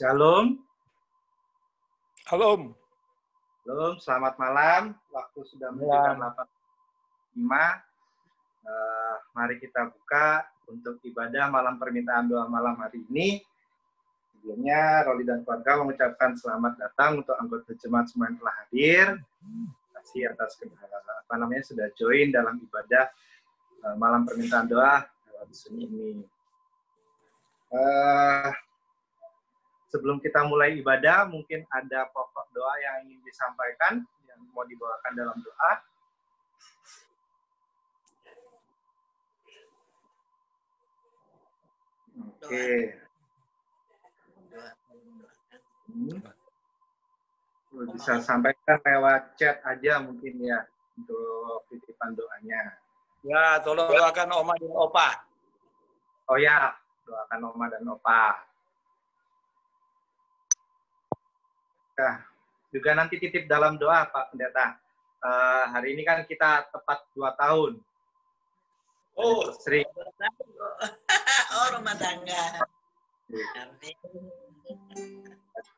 Shalom. Shalom. Shalom, selamat malam. Waktu sudah menunjukkan 8.05. Uh, mari kita buka untuk ibadah malam permintaan doa malam hari ini. Sebelumnya, Roli dan keluarga mengucapkan selamat datang untuk anggota jemaat semua yang telah hadir. Terima kasih atas apa namanya sudah join dalam ibadah eh, malam permintaan doa dalam sini ini. Uh, sebelum kita mulai ibadah, mungkin ada pokok doa yang ingin disampaikan, yang mau dibawakan dalam doa. Oke. Okay. Bisa sampaikan lewat chat aja mungkin ya untuk titipan doanya. Ya, tolong doakan Oma dan Opa. Oh ya, doakan Oma dan Opa. Ya, juga nanti titip dalam doa Pak Pendeta. Uh, hari ini kan kita tepat dua tahun. Oh, sering. Oh, rumah tangga. Amin.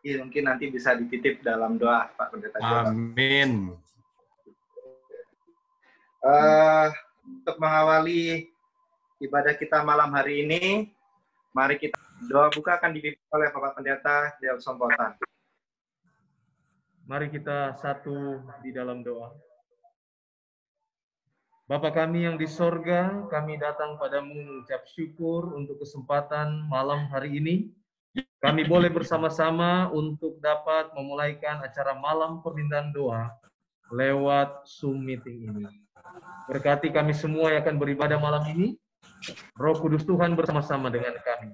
Mungkin nanti bisa dititip dalam doa Pak Pendeta. Amin. Uh, untuk mengawali ibadah kita malam hari ini, mari kita doa buka akan dipimpin oleh Bapak Pendeta Del Sompotan. Mari kita satu di dalam doa. Bapa kami yang di sorga, kami datang padamu mengucap syukur untuk kesempatan malam hari ini. Kami boleh bersama-sama untuk dapat memulaikan acara malam permintaan doa lewat Zoom meeting ini. Berkati kami semua yang akan beribadah malam ini. Roh Kudus Tuhan bersama-sama dengan kami.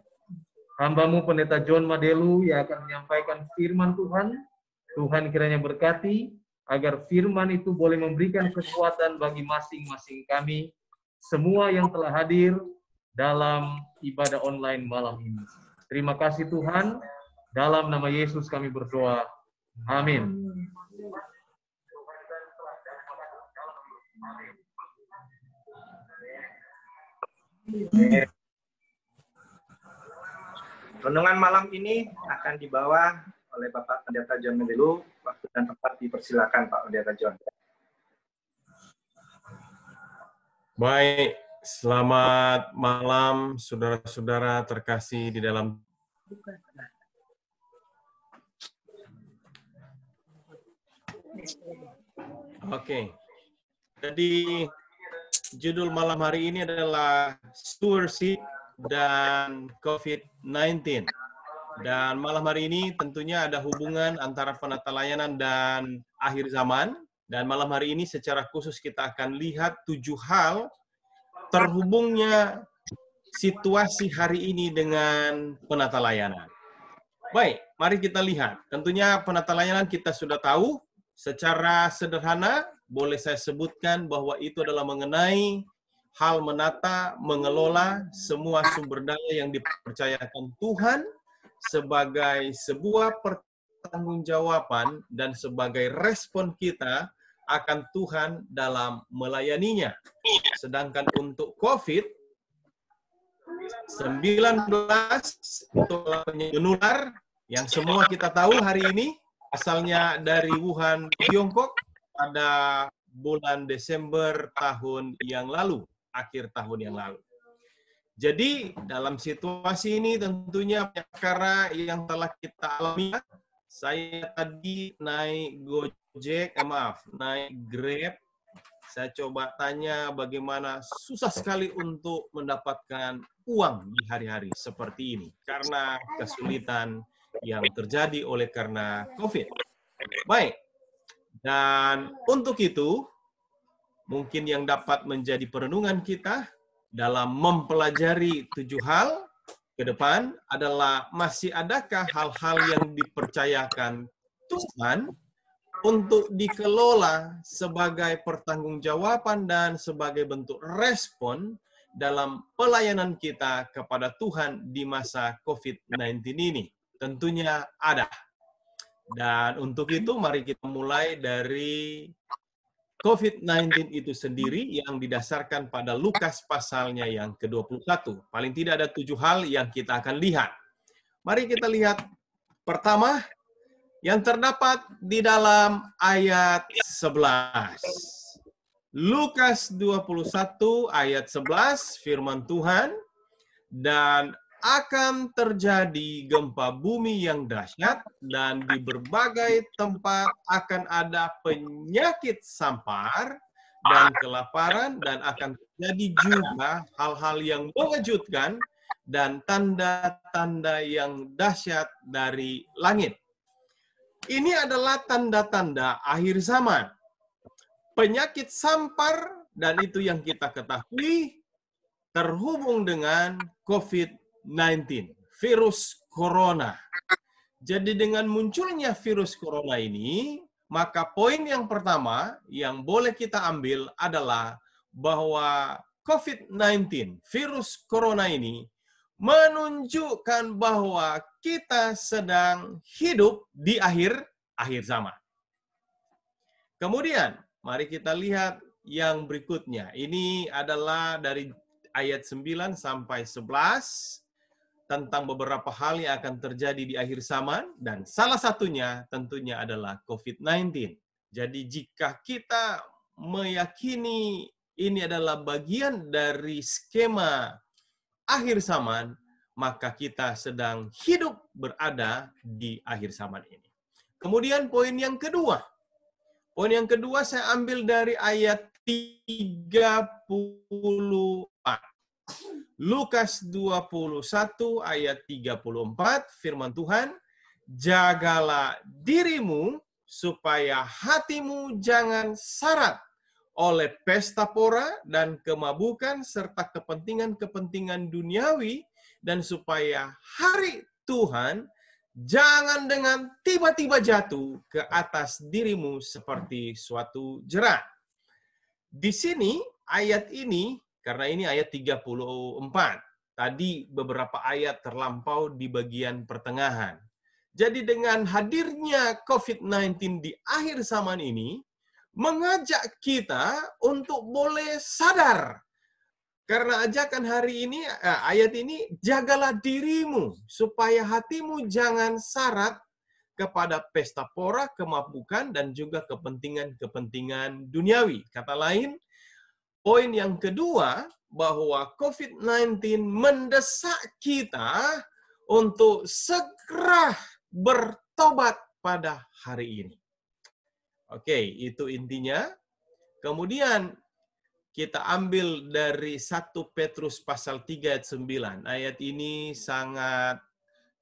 Hambamu Pendeta John Madelu yang akan menyampaikan firman Tuhan Tuhan kiranya berkati agar firman itu boleh memberikan kekuatan bagi masing-masing kami semua yang telah hadir dalam ibadah online malam ini. Terima kasih Tuhan. Dalam nama Yesus kami berdoa. Amin. Renungan malam ini akan dibawa oleh Bapak Pendeta John Melilu. Waktu dan tempat dipersilakan Pak Pendeta John. Baik, selamat malam saudara-saudara terkasih di dalam Oke. Okay. Jadi judul malam hari ini adalah stewardship dan COVID-19. Dan malam hari ini tentunya ada hubungan antara penata layanan dan akhir zaman. Dan malam hari ini secara khusus kita akan lihat tujuh hal terhubungnya situasi hari ini dengan penata layanan. Baik, mari kita lihat. Tentunya penata layanan kita sudah tahu secara sederhana boleh saya sebutkan bahwa itu adalah mengenai hal menata, mengelola semua sumber daya yang dipercayakan Tuhan sebagai sebuah pertanggungjawaban dan sebagai respon kita akan Tuhan dalam melayaninya. Sedangkan untuk COVID 19 untuk menular yang semua kita tahu hari ini asalnya dari Wuhan, Tiongkok pada bulan Desember tahun yang lalu, akhir tahun yang lalu. Jadi dalam situasi ini tentunya perkara yang telah kita alami, saya tadi naik Gojek, eh, maaf, naik Grab, saya coba tanya bagaimana susah sekali untuk mendapatkan uang di hari-hari seperti ini karena kesulitan yang terjadi oleh karena COVID. Baik, dan untuk itu mungkin yang dapat menjadi perenungan kita dalam mempelajari tujuh hal ke depan adalah masih adakah hal-hal yang dipercayakan Tuhan untuk dikelola sebagai pertanggungjawaban dan sebagai bentuk respon dalam pelayanan kita kepada Tuhan di masa COVID-19 ini? Tentunya ada. Dan untuk itu mari kita mulai dari COVID-19 itu sendiri yang didasarkan pada Lukas pasalnya yang ke-21. Paling tidak ada tujuh hal yang kita akan lihat. Mari kita lihat pertama yang terdapat di dalam ayat 11. Lukas 21 ayat 11 firman Tuhan dan akan terjadi gempa bumi yang dahsyat dan di berbagai tempat akan ada penyakit sampar dan kelaparan dan akan terjadi juga hal-hal yang mengejutkan dan tanda-tanda yang dahsyat dari langit. Ini adalah tanda-tanda akhir zaman. Penyakit sampar dan itu yang kita ketahui terhubung dengan COVID-19 virus corona. Jadi dengan munculnya virus corona ini, maka poin yang pertama yang boleh kita ambil adalah bahwa COVID-19, virus corona ini menunjukkan bahwa kita sedang hidup di akhir akhir zaman. Kemudian, mari kita lihat yang berikutnya. Ini adalah dari ayat 9 sampai 11 tentang beberapa hal yang akan terjadi di akhir zaman dan salah satunya tentunya adalah COVID-19. Jadi jika kita meyakini ini adalah bagian dari skema akhir zaman, maka kita sedang hidup berada di akhir zaman ini. Kemudian poin yang kedua. Poin yang kedua saya ambil dari ayat 34. Lukas 21 ayat 34 firman Tuhan, jagalah dirimu supaya hatimu jangan sarat oleh pesta pora dan kemabukan serta kepentingan-kepentingan duniawi dan supaya hari Tuhan jangan dengan tiba-tiba jatuh ke atas dirimu seperti suatu jerat. Di sini ayat ini karena ini ayat 34. Tadi beberapa ayat terlampau di bagian pertengahan. Jadi dengan hadirnya COVID-19 di akhir zaman ini, mengajak kita untuk boleh sadar. Karena ajakan hari ini, eh, ayat ini, jagalah dirimu, supaya hatimu jangan syarat kepada pesta pora, kemabukan, dan juga kepentingan-kepentingan duniawi. Kata lain, Poin yang kedua, bahwa COVID-19 mendesak kita untuk segera bertobat pada hari ini. Oke, itu intinya. Kemudian kita ambil dari 1 Petrus pasal 3 ayat 9. Ayat ini sangat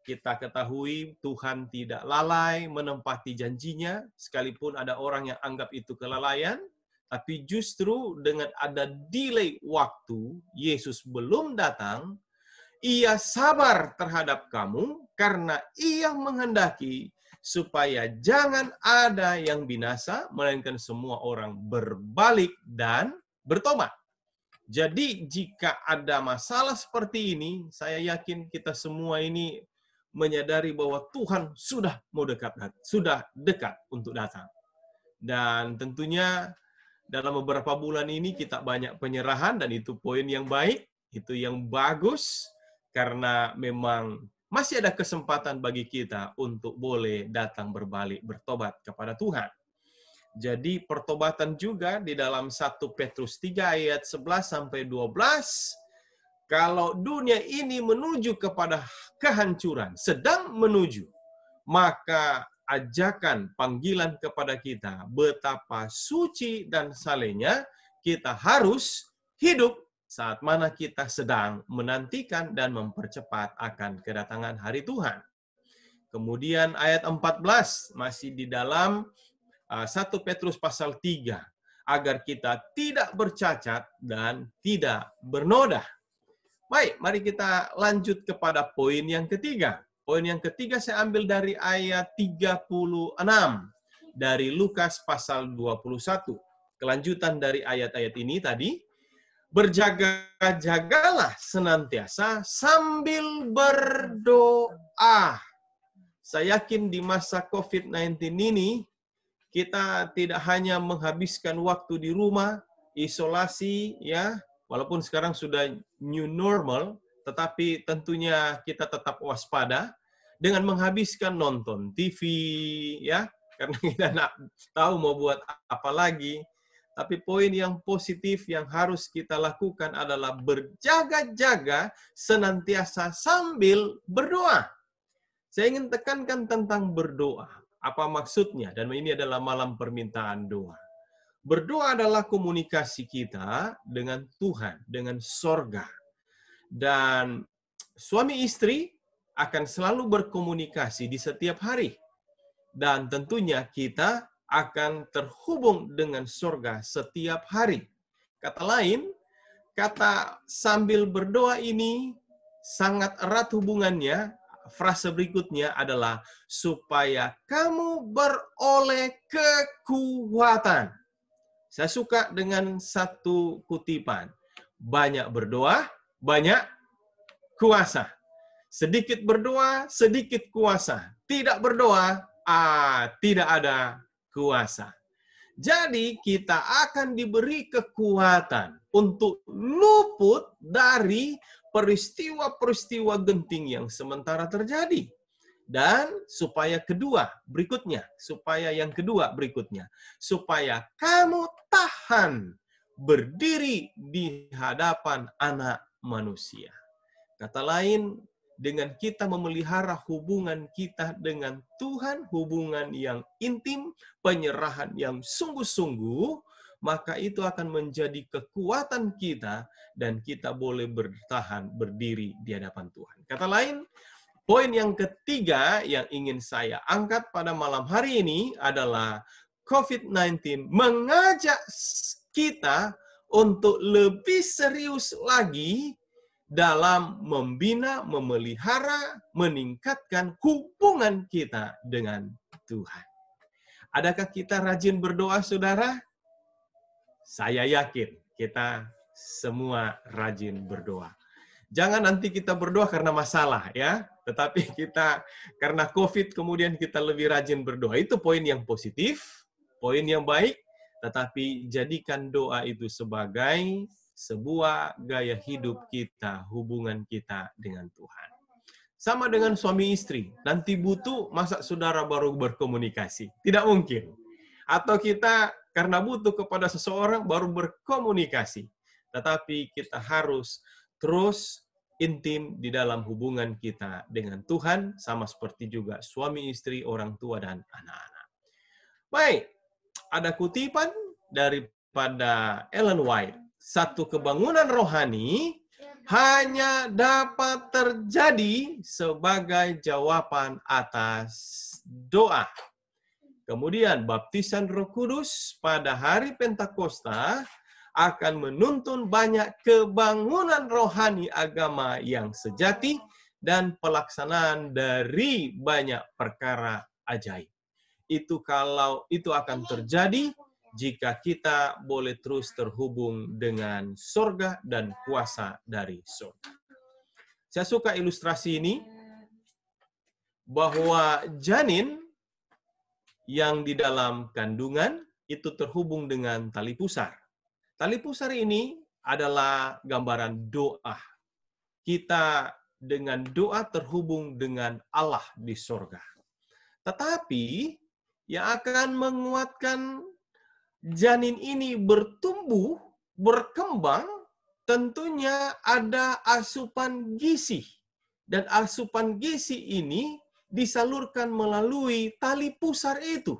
kita ketahui Tuhan tidak lalai menempati janjinya, sekalipun ada orang yang anggap itu kelalaian, tapi justru dengan ada delay waktu, Yesus belum datang, ia sabar terhadap kamu karena ia menghendaki supaya jangan ada yang binasa, melainkan semua orang berbalik dan bertobat. Jadi jika ada masalah seperti ini, saya yakin kita semua ini menyadari bahwa Tuhan sudah mau dekat, sudah dekat untuk datang. Dan tentunya dalam beberapa bulan ini kita banyak penyerahan dan itu poin yang baik, itu yang bagus karena memang masih ada kesempatan bagi kita untuk boleh datang berbalik bertobat kepada Tuhan. Jadi pertobatan juga di dalam 1 Petrus 3 ayat 11 sampai 12 kalau dunia ini menuju kepada kehancuran, sedang menuju, maka ajakan, panggilan kepada kita betapa suci dan salehnya kita harus hidup saat mana kita sedang menantikan dan mempercepat akan kedatangan hari Tuhan. Kemudian ayat 14 masih di dalam 1 uh, Petrus pasal 3 agar kita tidak bercacat dan tidak bernoda. Baik, mari kita lanjut kepada poin yang ketiga. Poin yang ketiga saya ambil dari ayat 36 dari Lukas pasal 21. Kelanjutan dari ayat-ayat ini tadi, berjaga-jagalah senantiasa sambil berdoa. Saya yakin di masa COVID-19 ini, kita tidak hanya menghabiskan waktu di rumah, isolasi, ya, walaupun sekarang sudah new normal, tetapi tentunya kita tetap waspada dengan menghabiskan nonton TV, ya, karena kita tidak tahu mau buat apa lagi. Tapi poin yang positif yang harus kita lakukan adalah berjaga-jaga senantiasa sambil berdoa. Saya ingin tekankan tentang berdoa. Apa maksudnya? Dan ini adalah malam permintaan doa. Berdoa adalah komunikasi kita dengan Tuhan, dengan sorga. Dan suami istri akan selalu berkomunikasi di setiap hari. Dan tentunya kita akan terhubung dengan surga setiap hari. Kata lain, kata sambil berdoa ini sangat erat hubungannya. Frase berikutnya adalah supaya kamu beroleh kekuatan. Saya suka dengan satu kutipan. Banyak berdoa, banyak kuasa. Sedikit berdoa, sedikit kuasa. Tidak berdoa, ah, tidak ada kuasa. Jadi kita akan diberi kekuatan untuk luput dari peristiwa-peristiwa genting yang sementara terjadi. Dan supaya kedua berikutnya, supaya yang kedua berikutnya, supaya kamu tahan berdiri di hadapan anak manusia. Kata lain, dengan kita memelihara hubungan kita dengan Tuhan, hubungan yang intim, penyerahan yang sungguh-sungguh, maka itu akan menjadi kekuatan kita dan kita boleh bertahan berdiri di hadapan Tuhan. Kata lain, poin yang ketiga yang ingin saya angkat pada malam hari ini adalah COVID-19 mengajak kita untuk lebih serius lagi dalam membina, memelihara, meningkatkan hubungan kita dengan Tuhan. Adakah kita rajin berdoa, saudara? Saya yakin kita semua rajin berdoa. Jangan nanti kita berdoa karena masalah ya, tetapi kita karena COVID kemudian kita lebih rajin berdoa. Itu poin yang positif, poin yang baik, tetapi jadikan doa itu sebagai sebuah gaya hidup kita, hubungan kita dengan Tuhan. Sama dengan suami istri, nanti butuh masa saudara baru berkomunikasi. Tidak mungkin. Atau kita karena butuh kepada seseorang baru berkomunikasi. Tetapi kita harus terus intim di dalam hubungan kita dengan Tuhan, sama seperti juga suami istri, orang tua, dan anak-anak. Baik, ada kutipan daripada Ellen White. Satu kebangunan rohani hanya dapat terjadi sebagai jawaban atas doa. Kemudian baptisan Roh Kudus pada hari Pentakosta akan menuntun banyak kebangunan rohani agama yang sejati dan pelaksanaan dari banyak perkara ajaib itu kalau itu akan terjadi jika kita boleh terus terhubung dengan sorga dan kuasa dari sorga. Saya suka ilustrasi ini bahwa janin yang di dalam kandungan itu terhubung dengan tali pusar. Tali pusar ini adalah gambaran doa. Kita dengan doa terhubung dengan Allah di sorga. Tetapi yang akan menguatkan janin ini bertumbuh, berkembang, tentunya ada asupan gizi. Dan asupan gizi ini disalurkan melalui tali pusar itu.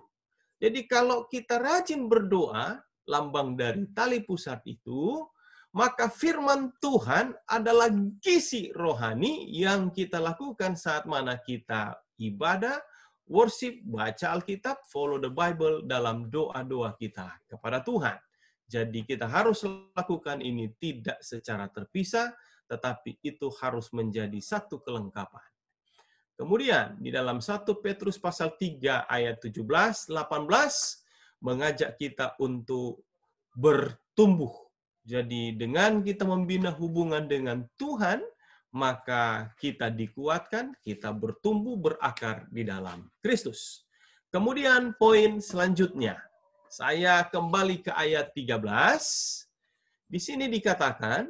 Jadi kalau kita rajin berdoa, lambang dari tali pusar itu, maka firman Tuhan adalah gizi rohani yang kita lakukan saat mana kita ibadah, worship, baca Alkitab, follow the Bible dalam doa-doa kita kepada Tuhan. Jadi kita harus lakukan ini tidak secara terpisah, tetapi itu harus menjadi satu kelengkapan. Kemudian di dalam 1 Petrus pasal 3 ayat 17 18 mengajak kita untuk bertumbuh. Jadi dengan kita membina hubungan dengan Tuhan, maka kita dikuatkan, kita bertumbuh berakar di dalam Kristus. Kemudian poin selanjutnya, saya kembali ke ayat 13. Di sini dikatakan,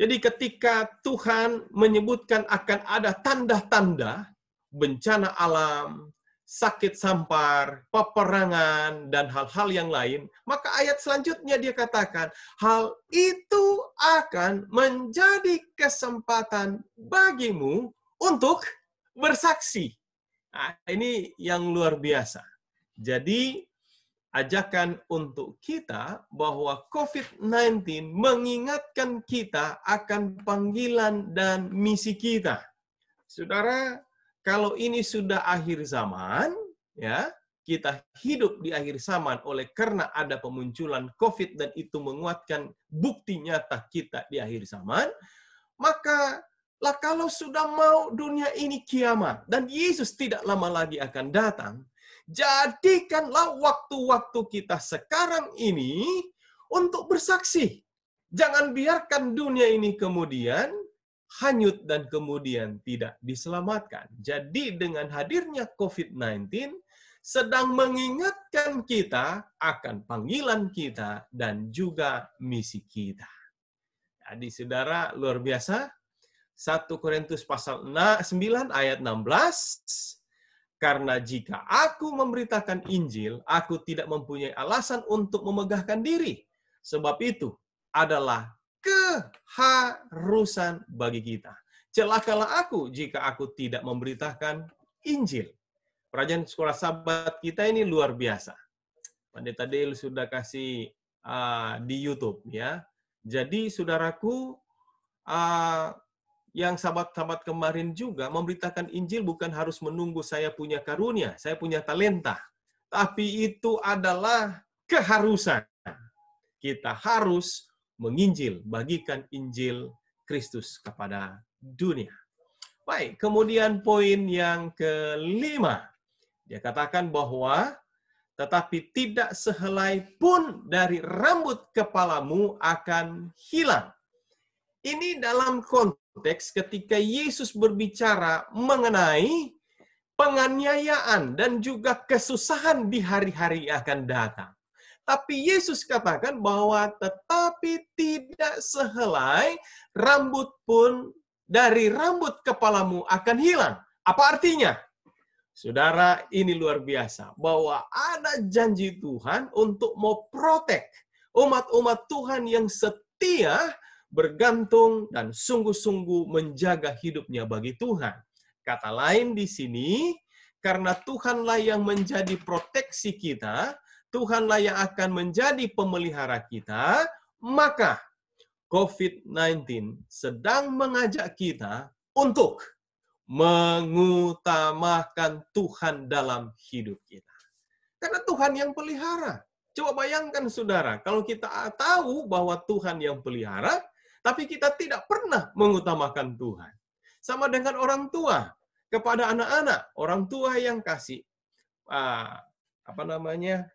jadi ketika Tuhan menyebutkan akan ada tanda-tanda bencana alam, sakit sampar, peperangan, dan hal-hal yang lain, maka ayat selanjutnya dia katakan, hal itu akan menjadi kesempatan bagimu untuk bersaksi. Nah, ini yang luar biasa. Jadi, ajakan untuk kita bahwa COVID-19 mengingatkan kita akan panggilan dan misi kita. Saudara, kalau ini sudah akhir zaman, ya, kita hidup di akhir zaman oleh karena ada pemunculan COVID dan itu menguatkan bukti nyata kita di akhir zaman, maka lah kalau sudah mau dunia ini kiamat dan Yesus tidak lama lagi akan datang, jadikanlah waktu-waktu kita sekarang ini untuk bersaksi. Jangan biarkan dunia ini kemudian hanyut dan kemudian tidak diselamatkan. Jadi dengan hadirnya COVID-19 sedang mengingatkan kita akan panggilan kita dan juga misi kita. Jadi saudara luar biasa 1 Korintus pasal 9 ayat 16 karena jika aku memberitakan Injil aku tidak mempunyai alasan untuk memegahkan diri sebab itu adalah keharusan bagi kita. Celakalah aku jika aku tidak memberitakan Injil. Perajaan sekolah sahabat kita ini luar biasa. Pendeta tadi sudah kasih uh, di YouTube ya. Jadi saudaraku uh, yang sahabat-sahabat kemarin juga memberitakan Injil bukan harus menunggu saya punya karunia, saya punya talenta, tapi itu adalah keharusan. Kita harus menginjil, bagikan Injil Kristus kepada dunia. Baik, kemudian poin yang kelima. Dia katakan bahwa tetapi tidak sehelai pun dari rambut kepalamu akan hilang. Ini dalam konteks ketika Yesus berbicara mengenai penganiayaan dan juga kesusahan di hari-hari akan datang. Tapi Yesus katakan bahwa tetapi tidak sehelai rambut pun dari rambut kepalamu akan hilang. Apa artinya? Saudara, ini luar biasa bahwa ada janji Tuhan untuk mau protek umat-umat Tuhan yang setia bergantung dan sungguh-sungguh menjaga hidupnya bagi Tuhan. Kata lain di sini, karena Tuhanlah yang menjadi proteksi kita, Tuhanlah yang akan menjadi pemelihara kita, maka COVID-19 sedang mengajak kita untuk mengutamakan Tuhan dalam hidup kita. Karena Tuhan yang pelihara. Coba bayangkan saudara, kalau kita tahu bahwa Tuhan yang pelihara, tapi kita tidak pernah mengutamakan Tuhan. Sama dengan orang tua kepada anak-anak, orang tua yang kasih ah, apa namanya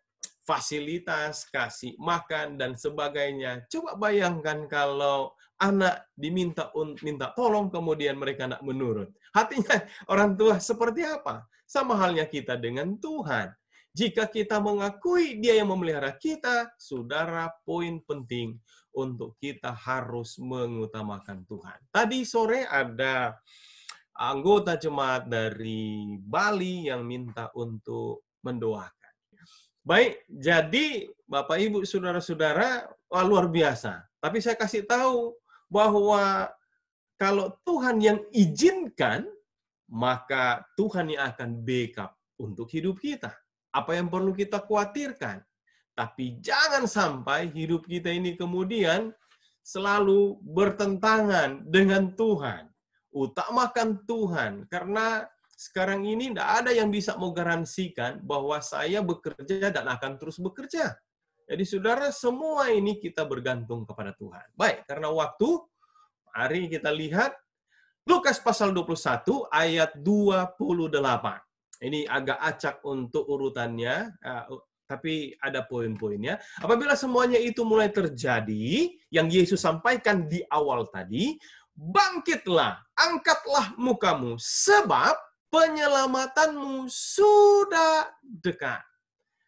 fasilitas, kasih makan, dan sebagainya. Coba bayangkan kalau anak diminta minta tolong, kemudian mereka tidak menurut. Hatinya orang tua seperti apa? Sama halnya kita dengan Tuhan. Jika kita mengakui dia yang memelihara kita, saudara, poin penting untuk kita harus mengutamakan Tuhan. Tadi sore ada anggota jemaat dari Bali yang minta untuk mendoakan. Baik, jadi Bapak Ibu saudara-saudara luar biasa. Tapi saya kasih tahu bahwa kalau Tuhan yang izinkan, maka Tuhan yang akan backup untuk hidup kita. Apa yang perlu kita khawatirkan? Tapi jangan sampai hidup kita ini kemudian selalu bertentangan dengan Tuhan. Utamakan Tuhan, karena sekarang ini tidak ada yang bisa mau garansikan bahwa saya bekerja dan akan terus bekerja. Jadi saudara, semua ini kita bergantung kepada Tuhan. Baik, karena waktu, mari kita lihat Lukas pasal 21 ayat 28. Ini agak acak untuk urutannya, eh, tapi ada poin-poinnya. Apabila semuanya itu mulai terjadi, yang Yesus sampaikan di awal tadi, bangkitlah, angkatlah mukamu, sebab penyelamatanmu sudah dekat.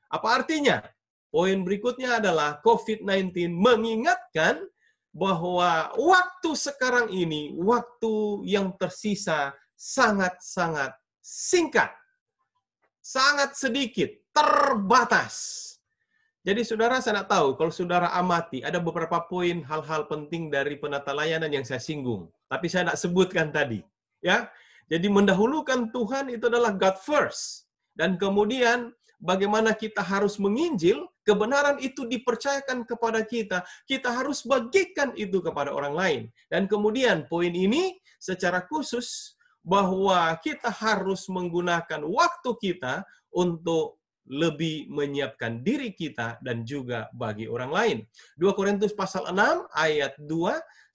Apa artinya? Poin berikutnya adalah COVID-19 mengingatkan bahwa waktu sekarang ini, waktu yang tersisa sangat-sangat singkat, sangat sedikit, terbatas. Jadi saudara saya tidak tahu, kalau saudara amati, ada beberapa poin hal-hal penting dari penata layanan yang saya singgung. Tapi saya tidak sebutkan tadi. ya jadi mendahulukan Tuhan itu adalah God first. Dan kemudian bagaimana kita harus menginjil, kebenaran itu dipercayakan kepada kita. Kita harus bagikan itu kepada orang lain. Dan kemudian poin ini secara khusus bahwa kita harus menggunakan waktu kita untuk lebih menyiapkan diri kita dan juga bagi orang lain. 2 Korintus pasal 6 ayat 2,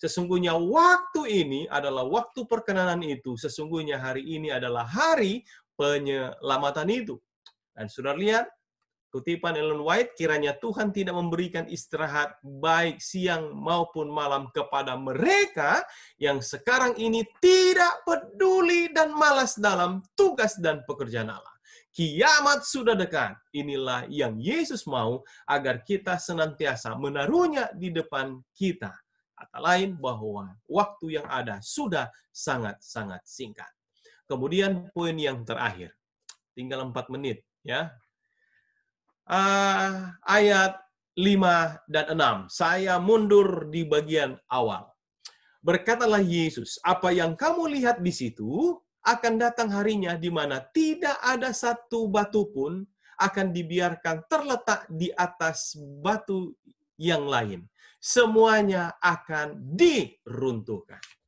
sesungguhnya waktu ini adalah waktu perkenanan itu, sesungguhnya hari ini adalah hari penyelamatan itu. Dan sudah lihat, Kutipan Ellen White, kiranya Tuhan tidak memberikan istirahat baik siang maupun malam kepada mereka yang sekarang ini tidak peduli dan malas dalam tugas dan pekerjaan Allah. Kiamat sudah dekat. Inilah yang Yesus mau agar kita senantiasa menaruhnya di depan kita. Kata lain bahwa waktu yang ada sudah sangat-sangat singkat. Kemudian poin yang terakhir. Tinggal 4 menit ya uh, ayat 5 dan 6. Saya mundur di bagian awal. Berkatalah Yesus, apa yang kamu lihat di situ akan datang harinya di mana tidak ada satu batu pun akan dibiarkan terletak di atas batu yang lain. Semuanya akan diruntuhkan.